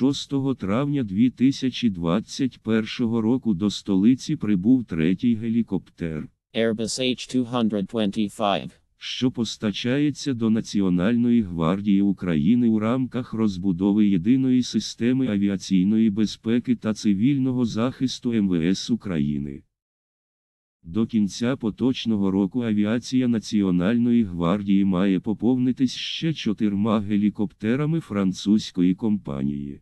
6 травня 2021 року до столиці прибув третій гелікоптер Airbus H225, що постачається до Національної гвардії України у рамках розбудови єдиної системи авіаційної безпеки та цивільного захисту МВС України. До кінця поточного року авіація Національної гвардії має поповнитись ще чотирма гелікоптерами французької компанії.